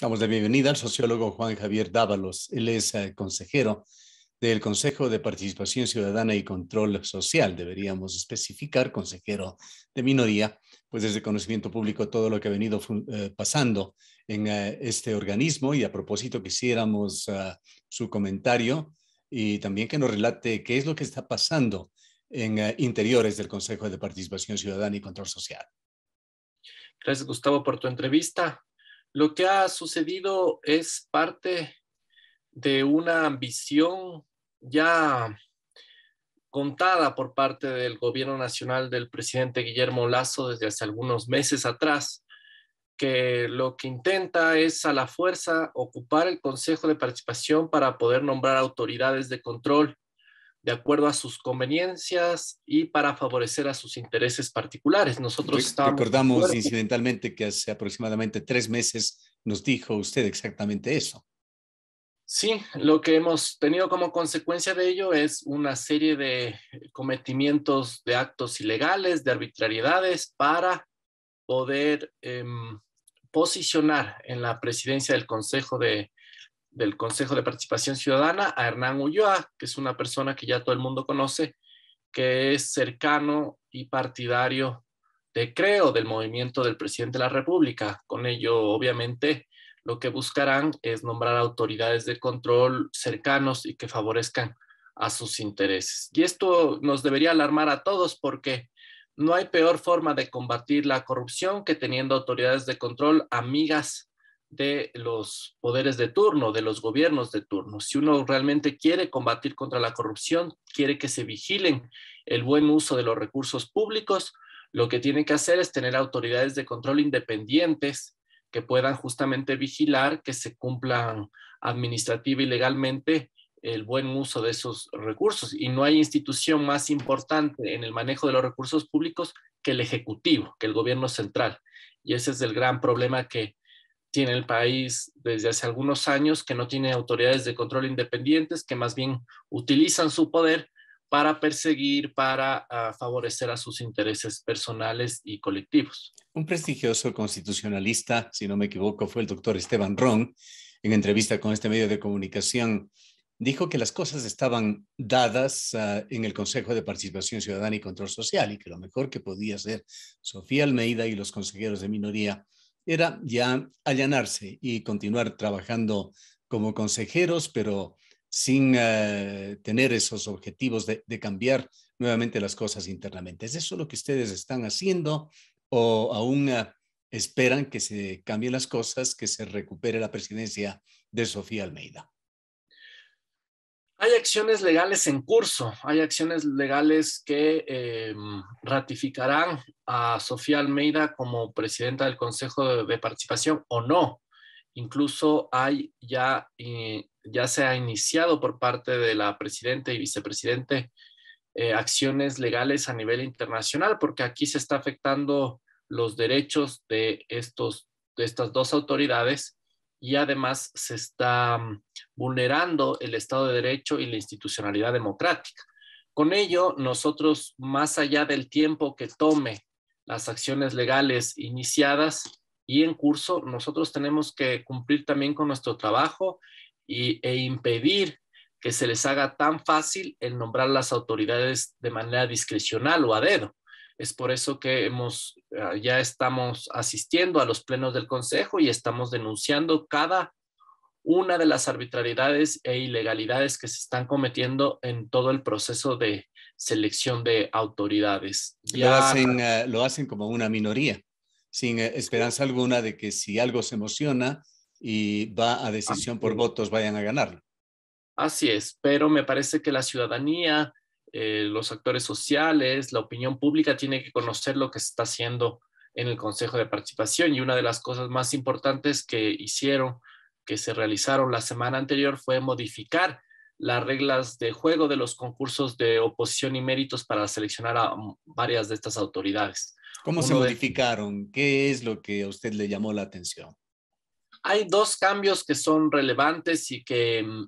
Damos la bienvenida al sociólogo Juan Javier Dávalos. Él es eh, consejero del Consejo de Participación Ciudadana y Control Social. Deberíamos especificar, consejero de minoría, pues desde conocimiento público todo lo que ha venido eh, pasando en eh, este organismo. Y a propósito, quisiéramos su comentario y también que nos relate qué es lo que está pasando en interiores del Consejo de Participación Ciudadana y Control Social. Gracias, Gustavo, por tu entrevista. Lo que ha sucedido es parte de una ambición ya contada por parte del gobierno nacional del presidente Guillermo Lazo desde hace algunos meses atrás, que lo que intenta es a la fuerza ocupar el Consejo de Participación para poder nombrar autoridades de control de acuerdo a sus conveniencias y para favorecer a sus intereses particulares. Nosotros Recordamos incidentalmente que hace aproximadamente tres meses nos dijo usted exactamente eso. Sí, lo que hemos tenido como consecuencia de ello es una serie de cometimientos de actos ilegales, de arbitrariedades para poder em, posicionar en la presidencia del Consejo de del Consejo de Participación Ciudadana a Hernán Ulloa, que es una persona que ya todo el mundo conoce, que es cercano y partidario de Creo, del movimiento del presidente de la República. Con ello, obviamente, lo que buscarán es nombrar autoridades de control cercanos y que favorezcan a sus intereses. Y esto nos debería alarmar a todos porque no hay peor forma de combatir la corrupción que teniendo autoridades de control amigas de los poderes de turno, de los gobiernos de turno. Si uno realmente quiere combatir contra la corrupción, quiere que se vigilen el buen uso de los recursos públicos, lo que tiene que hacer es tener autoridades de control independientes que puedan justamente vigilar que se cumplan administrativa y legalmente el buen uso de esos recursos. Y no hay institución más importante en el manejo de los recursos públicos que el Ejecutivo, que el gobierno central. Y ese es el gran problema que tiene el país desde hace algunos años, que no tiene autoridades de control independientes, que más bien utilizan su poder para perseguir, para ah, favorecer a sus intereses personales y colectivos. Un prestigioso constitucionalista, si no me equivoco, fue el doctor Esteban Ron, en entrevista con este medio de comunicación, dijo que las cosas estaban dadas ah, en el Consejo de Participación Ciudadana y Control Social y que lo mejor que podía hacer Sofía Almeida y los consejeros de minoría era ya allanarse y continuar trabajando como consejeros, pero sin eh, tener esos objetivos de, cambiar nuevamente las cosas internamente. ¿Es eso lo que ustedes están haciendo o aún eh, esperan que se cambien las cosas, que se recupere la presidencia de Sofía Almeida? Hay acciones legales en curso, hay acciones legales que em, ratificarán a Sofía Almeida como presidenta del Consejo de, Participación o no. Incluso hay ya, eh, ya se ha iniciado por parte de la presidenta y vicepresidente eh, acciones legales a nivel internacional, porque aquí se está afectando los derechos de, estos, de estas dos autoridades y además se está mm, vulnerando el Estado de Derecho y la institucionalidad democrática. Con ello, nosotros, más allá del tiempo que tome las acciones legales iniciadas y en curso, nosotros tenemos que cumplir también con nuestro trabajo e impedir que se les haga tan fácil el nombrar las autoridades de manera discrecional o a dedo. Es por eso que hemos, ah, ya estamos asistiendo a los plenos del Consejo y estamos denunciando cada una de las arbitrariedades e ilegalidades que se están cometiendo en todo el proceso de selección de autoridades. Lo, eh, hacen, como una minoría, sin eh, esperanza alguna de que si algo se emociona y va a decisión por votos vayan a ganarlo. Así es, pero me parece que la ciudadanía eh, los actores sociales, la opinión pública tiene que conocer lo que se está haciendo en el Consejo de Participación y una de las cosas más importantes que hicieron, que se realizaron la semana anterior fue modificar las reglas de juego de los concursos de oposición y méritos para seleccionar a varias de estas autoridades. ¿Cómo se modificaron? ¿Qué es lo que a usted le llamó la atención? Hay dos cambios que son relevantes y que mm,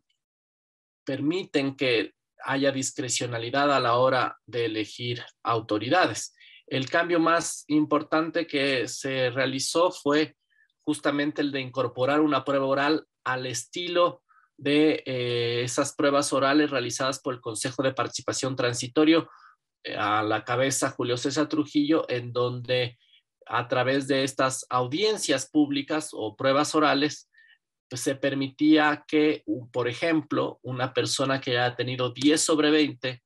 permiten que haya discrecionalidad a la hora de elegir autoridades. El cambio más importante que se realizó fue justamente el de incorporar una prueba oral al estilo de eh, esas pruebas orales realizadas por el Consejo de Participación Transitorio eh, a la cabeza Julio César Trujillo, en donde a través de estas audiencias públicas o pruebas orales se permitía que, por ejemplo, una persona que haya tenido 10 sobre 20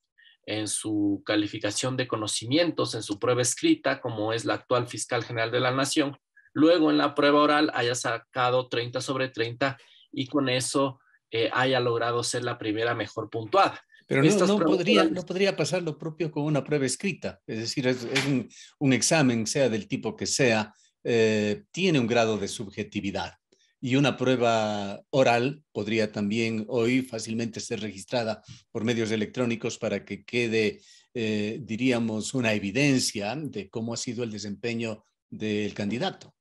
en su calificación de conocimientos, en su prueba escrita, como es la actual fiscal general de la Nación, luego en la prueba oral haya sacado 30 sobre 30 y con eso eh, haya logrado ser la primera mejor puntuada. Pero no, podría, no podría pasar lo propio con una prueba escrita, es decir, un, examen, sea del tipo que sea, eh, tiene un grado de subjetividad y una prueba oral podría también hoy fácilmente ser registrada por medios electrónicos para que quede, eh, diríamos, una evidencia de cómo ha sido el desempeño del candidato.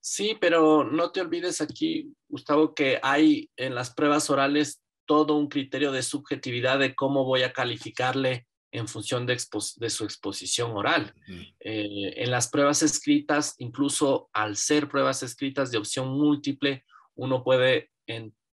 Sí, pero no te olvides aquí, Gustavo, que hay en las pruebas orales todo un criterio de subjetividad de cómo voy a calificarle en función de, su exposición oral. Eh, en las pruebas escritas, incluso al ser pruebas escritas de opción múltiple, uno puede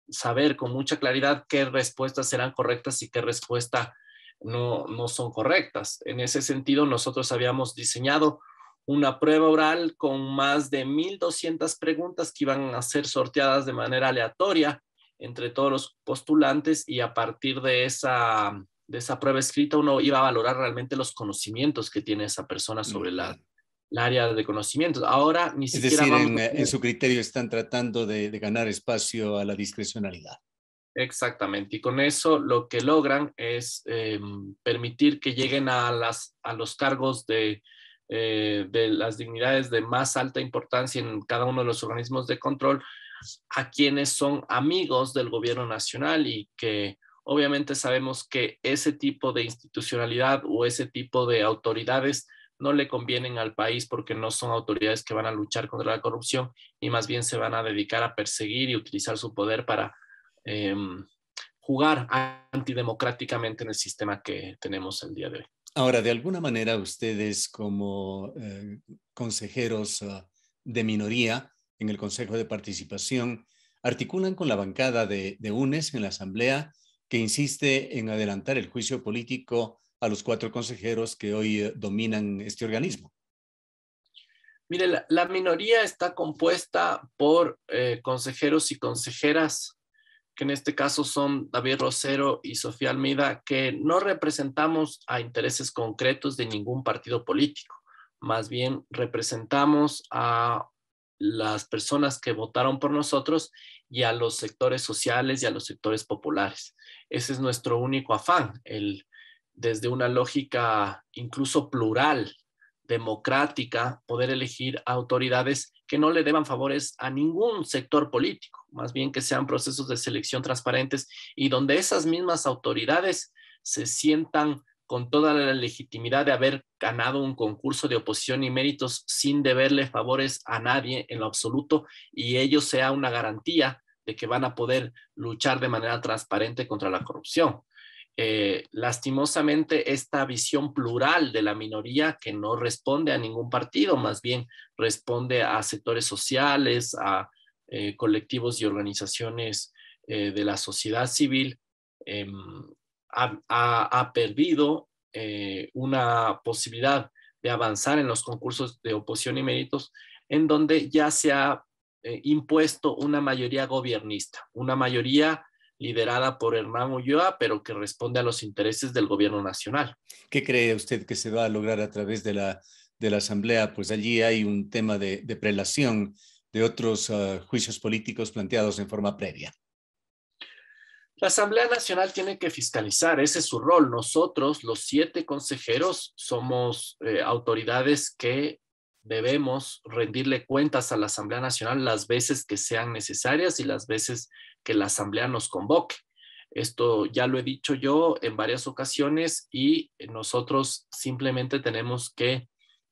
saber con mucha claridad qué respuestas serán correctas y qué respuestas no, no son correctas. En ese sentido, nosotros habíamos diseñado una prueba oral con más de 1.200 preguntas que iban a ser sorteadas de manera aleatoria entre todos los postulantes y a partir de esa de esa prueba escrita uno iba a valorar realmente los conocimientos que tiene esa persona sobre la, área de conocimientos. Ahora ni es siquiera... Decir, en, eh, su criterio están tratando de, ganar espacio a la discrecionalidad. Exactamente, y con eso lo que logran es em, permitir que lleguen a, los cargos eh, de las dignidades de más alta importancia en cada uno de los organismos de control a quienes son amigos del gobierno nacional y que Obviamente sabemos que ese tipo de institucionalidad o ese tipo de autoridades no le convienen al país porque no son autoridades que van a luchar contra la corrupción y más bien se van a dedicar a perseguir y utilizar su poder para em, jugar antidemocráticamente en el sistema que tenemos el día de hoy. Ahora, de alguna manera, ustedes como eh, consejeros ah, de minoría en el Consejo de Participación articulan con la bancada de, de UNES en la Asamblea que insiste en adelantar el juicio político a los cuatro consejeros que hoy eh, dominan este organismo? Mire, la, minoría está compuesta por eh, consejeros y consejeras, que en este caso son David Rosero y Sofía Almeida, que no representamos a intereses concretos de ningún partido político. Más bien representamos a las personas que votaron por nosotros y a los sectores sociales y a los sectores populares. Ese es nuestro único afán, el, desde una lógica incluso plural, democrática, poder elegir autoridades que no le deban favores a ningún sector político, más bien que sean procesos de selección transparentes y donde esas mismas autoridades se sientan con toda la legitimidad de haber ganado un concurso de oposición y méritos sin deberle favores a nadie en lo absoluto y ello sea una garantía de que van a poder luchar de manera transparente contra la corrupción. Eh, lastimosamente, esta visión plural de la minoría que no responde a ningún partido, más bien responde a sectores sociales, a eh, colectivos y organizaciones eh, de la sociedad civil, em, ha, perdido eh, una posibilidad de avanzar en los concursos de oposición y méritos, en donde ya se ha eh, impuesto una mayoría gobernista, una mayoría liderada por Hernán Ulloa, pero que responde a los intereses del gobierno nacional. ¿Qué cree usted que se va a lograr a través de la, Asamblea? Pues allí hay un tema de, prelación de otros ah, juicios políticos planteados en forma previa. La Asamblea Nacional tiene que fiscalizar, ese es su rol. Nosotros, los siete consejeros, somos eh, autoridades que debemos rendirle cuentas a la Asamblea Nacional las veces que sean necesarias y las veces que la Asamblea nos convoque. Esto ya lo he dicho yo en varias ocasiones y nosotros simplemente tenemos que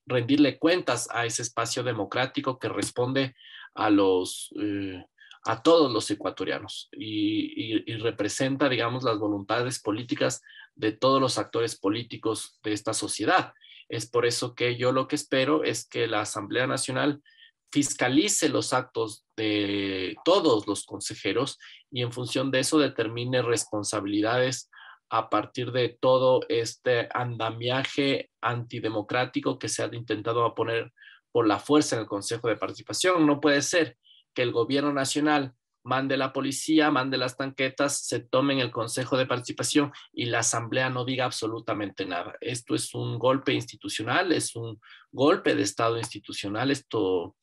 rendirle cuentas a ese espacio democrático que responde a los... Eh, a todos los ecuatorianos y, representa, digamos, las voluntades políticas de todos los actores políticos de esta sociedad. Es por eso que yo lo que espero es que la Asamblea Nacional fiscalice los actos de todos los consejeros y en función de eso determine responsabilidades a partir de todo este andamiaje antidemocrático que se ha intentado poner por la fuerza en el Consejo de Participación. No puede ser que el gobierno nacional mande la policía, mande las tanquetas, se tomen el Consejo de Participación y la Asamblea no diga absolutamente nada. Esto es un golpe institucional, es un golpe de Estado institucional. Esto,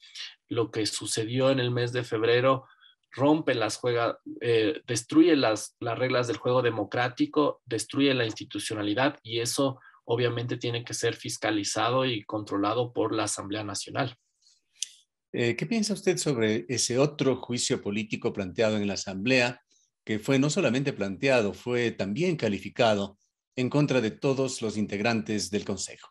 lo que sucedió en el mes de febrero, rompe las juegas, eh, destruye las, las reglas del juego democrático, destruye la institucionalidad y eso obviamente tiene que ser fiscalizado y controlado por la Asamblea Nacional. Eh, ¿Qué piensa usted sobre ese otro juicio político planteado en la Asamblea, que fue no solamente planteado, fue también calificado en contra de todos los integrantes del Consejo?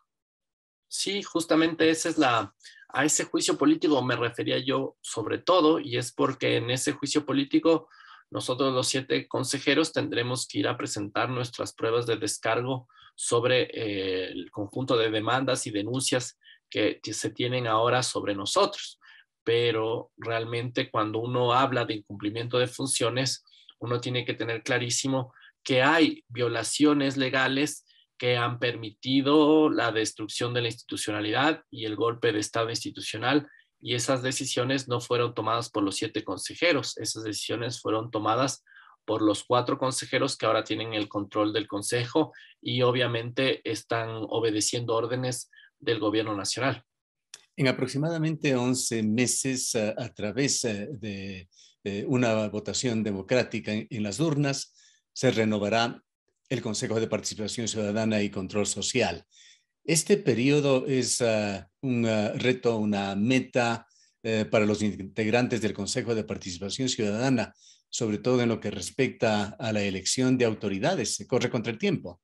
Sí, justamente esa es la, a ese juicio político me refería yo sobre todo, y es porque en ese juicio político nosotros los siete consejeros tendremos que ir a presentar nuestras pruebas de descargo sobre eh, el conjunto de demandas y denuncias que se tienen ahora sobre nosotros pero realmente cuando uno habla de incumplimiento de funciones, uno tiene que tener clarísimo que hay violaciones legales que han permitido la destrucción de la institucionalidad y el golpe de Estado institucional. Y esas decisiones no fueron tomadas por los siete consejeros, esas decisiones fueron tomadas por los cuatro consejeros que ahora tienen el control del Consejo y obviamente están obedeciendo órdenes del Gobierno Nacional. En aproximadamente 11 meses, eh, a, través eh, de, eh, una votación democrática en, las urnas, se renovará el Consejo de Participación Ciudadana y Control Social. Este periodo es un reto, una meta para los integrantes del Consejo de Participación Ciudadana, sobre todo en lo que respecta a la elección de autoridades. Se corre contra el tiempo.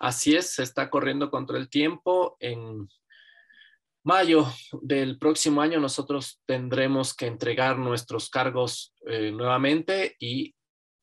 Así es, se está corriendo contra el tiempo. En mayo del próximo año nosotros tendremos que entregar nuestros cargos eh, nuevamente y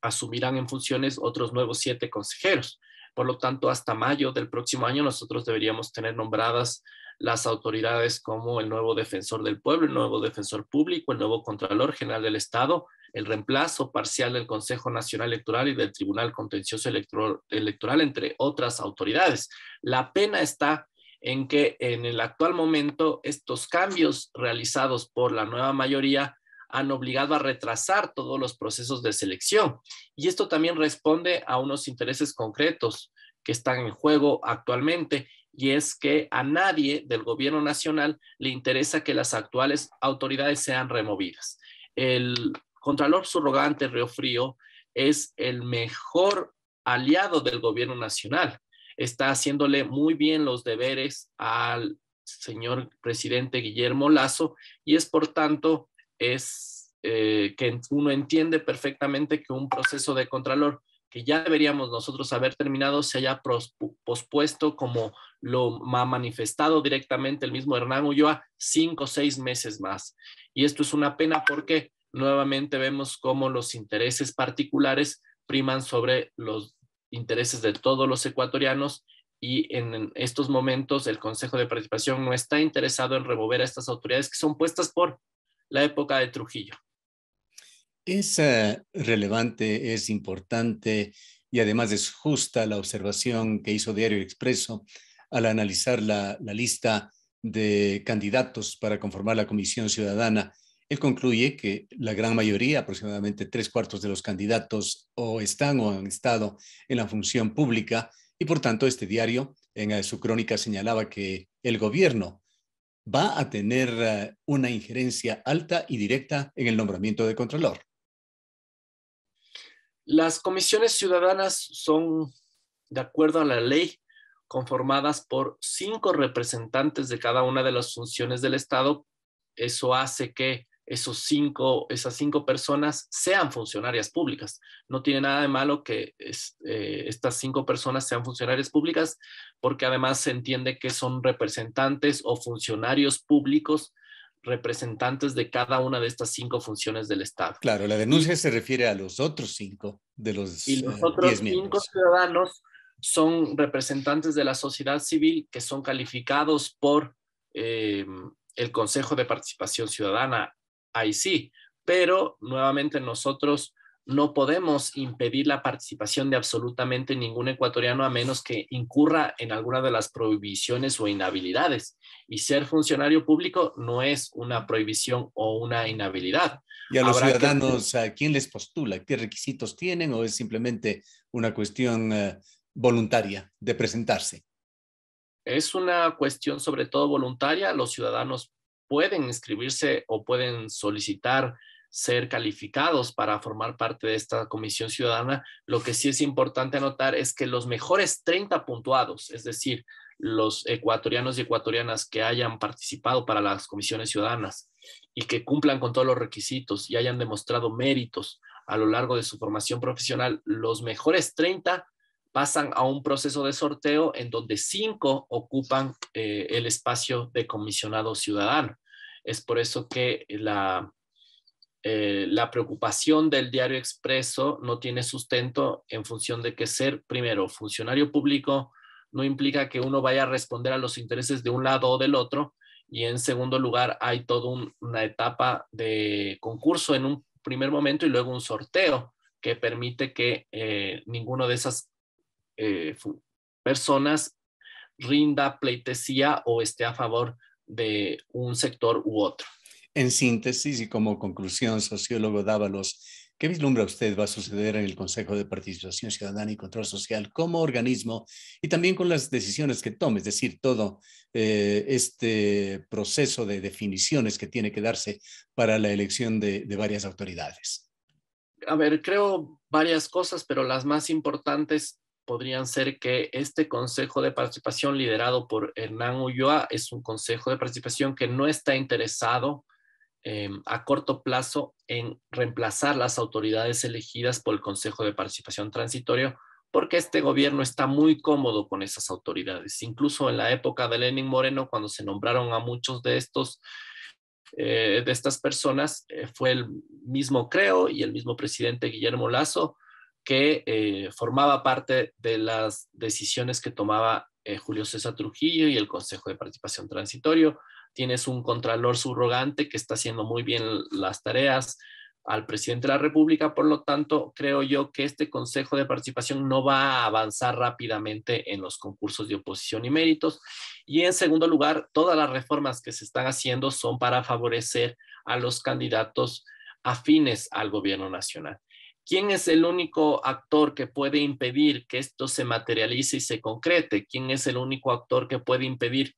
asumirán en funciones otros nuevos siete consejeros. Por lo tanto, hasta mayo del próximo año nosotros deberíamos tener nombradas las autoridades como el nuevo defensor del pueblo, el nuevo defensor público, el nuevo Contralor General del Estado, el reemplazo parcial del Consejo Nacional Electoral y del Tribunal Contencioso Electoral, entre otras autoridades. La pena está en que en el actual momento estos cambios realizados por la nueva mayoría han obligado a retrasar todos los procesos de selección. Y esto también responde a unos intereses concretos que están en juego actualmente, y es que a nadie del gobierno nacional le interesa que las actuales autoridades sean removidas. El Contralor Surrogante Río Frío es el mejor aliado del gobierno nacional está haciéndole muy bien los deberes al señor presidente Guillermo Lazo y es por tanto es eh, que uno entiende perfectamente que un proceso de contralor que ya deberíamos nosotros haber terminado se haya pospuesto como lo ha manifestado directamente el mismo Hernán Ulloa cinco o seis meses más. Y esto es una pena porque nuevamente vemos cómo los intereses particulares priman sobre los intereses de todos los ecuatorianos y en estos momentos el Consejo de Participación no está interesado en remover a estas autoridades que son puestas por la época de Trujillo. Es relevante, es importante y además es justa la observación que hizo Diario Expreso al analizar la lista de candidatos para conformar la Comisión Ciudadana él concluye que la gran mayoría, aproximadamente tres cuartos de los candidatos, o están o han estado en la función pública y por tanto este diario en su crónica señalaba que el gobierno va a tener eh, una injerencia alta y directa en el nombramiento de Contralor. Las comisiones ciudadanas son, de acuerdo a la ley, conformadas por cinco representantes de cada una de las funciones del Estado. Eso hace que esos cinco, esas cinco personas sean funcionarias públicas. No tiene nada de malo que eh, estas cinco personas sean funcionarias públicas porque además se entiende que son representantes o funcionarios públicos representantes de cada una de estas cinco funciones del Estado. Claro, la denuncia se refiere a los otros cinco de los... Y eh, los otros cinco ciudadanos son representantes de la sociedad civil que son calificados por eh, el Consejo de Participación Ciudadana ahí sí, pero nuevamente nosotros no podemos impedir la participación de absolutamente ningún ecuatoriano a menos que incurra en alguna de las prohibiciones o inhabilidades. Y ser funcionario público no es una prohibición o una inhabilidad. ¿Y a los ciudadanos a quién les postula? ¿Qué requisitos tienen o es simplemente una cuestión eh, voluntaria de presentarse? Es una cuestión sobre todo voluntaria. Los ciudadanos pueden inscribirse o pueden solicitar ser calificados para formar parte de esta comisión ciudadana, lo que sí es importante anotar es que los mejores 30 puntuados, es decir, los ecuatorianos y ecuatorianas que hayan participado para las comisiones ciudadanas y que cumplan con todos los requisitos y hayan demostrado méritos a lo largo de su formación profesional, los mejores 30 pasan a un proceso de sorteo en donde cinco ocupan eh, el espacio de comisionado ciudadano. Es por eso que la, eh, la preocupación del diario expreso no tiene sustento en función de que ser, primero, funcionario público no implica que uno vaya a responder a los intereses de un lado o del otro. Y en segundo lugar, hay toda una etapa de concurso en un primer momento y luego un sorteo que permite que ninguna eh, ninguno de esas eh, personas rinda pleitesía o esté a favor de un sector u otro. En síntesis y como conclusión, sociólogo Dávalos, ¿qué vislumbra usted va a suceder en el Consejo de Participación Ciudadana y Control Social como organismo y también con las decisiones que tome? Es decir, todo eh, este proceso de definiciones que tiene que darse para la elección de, de varias autoridades. A ver, creo varias cosas, pero las más importantes podrían ser que este Consejo de Participación liderado por Hernán Ulloa es un Consejo de Participación que no está interesado em, a corto plazo en reemplazar las autoridades elegidas por el Consejo de Participación Transitorio, porque este gobierno está muy cómodo con esas autoridades. Incluso en la época de Lenin Moreno, cuando se nombraron a muchos de estos, eh, de estas personas, eh, fue el mismo Creo y el mismo presidente Guillermo Lazo que eh, formaba parte de las decisiones que tomaba eh, Julio César Trujillo y el Consejo de Participación Transitorio. Tienes un contralor subrogante que está haciendo muy bien las tareas al presidente de la República, por lo tanto, creo yo que este Consejo de Participación no va a avanzar rápidamente en los concursos de oposición y méritos. Y en segundo lugar, todas las reformas que se están haciendo son para favorecer a los candidatos afines al gobierno nacional. ¿Quién es el único actor que puede impedir que esto se materialice y se concrete? ¿Quién es el único actor que puede impedir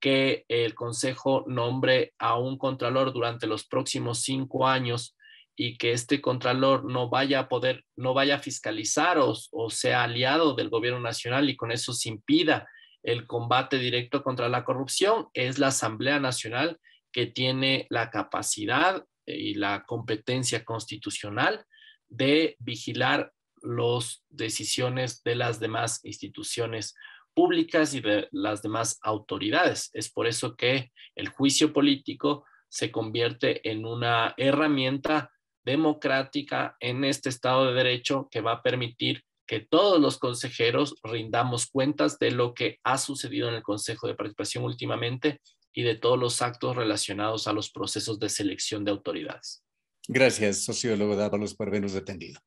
que el Consejo nombre a un contralor durante los próximos cinco años y que este contralor no vaya a poder, no vaya a fiscalizar o, sea aliado del gobierno nacional y con eso se impida el combate directo contra la corrupción? Es la Asamblea Nacional que tiene la capacidad y la competencia constitucional de vigilar las decisiones de las demás instituciones públicas y de las demás autoridades. Es por eso que el juicio político se convierte en una herramienta democrática en este Estado de Derecho que va a permitir que todos los consejeros rindamos cuentas de lo que ha sucedido en el Consejo de Participación últimamente y de todos los actos relacionados a los procesos de selección de autoridades. Gracias, sociólogo Dávalos, por habernos atendido.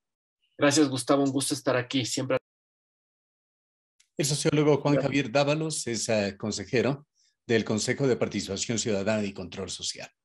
Gracias, Gustavo. Un gusto estar aquí. Siempre. El sociólogo Juan Javier Dávalos es eh, consejero del Consejo de Participación Ciudadana y Control Social.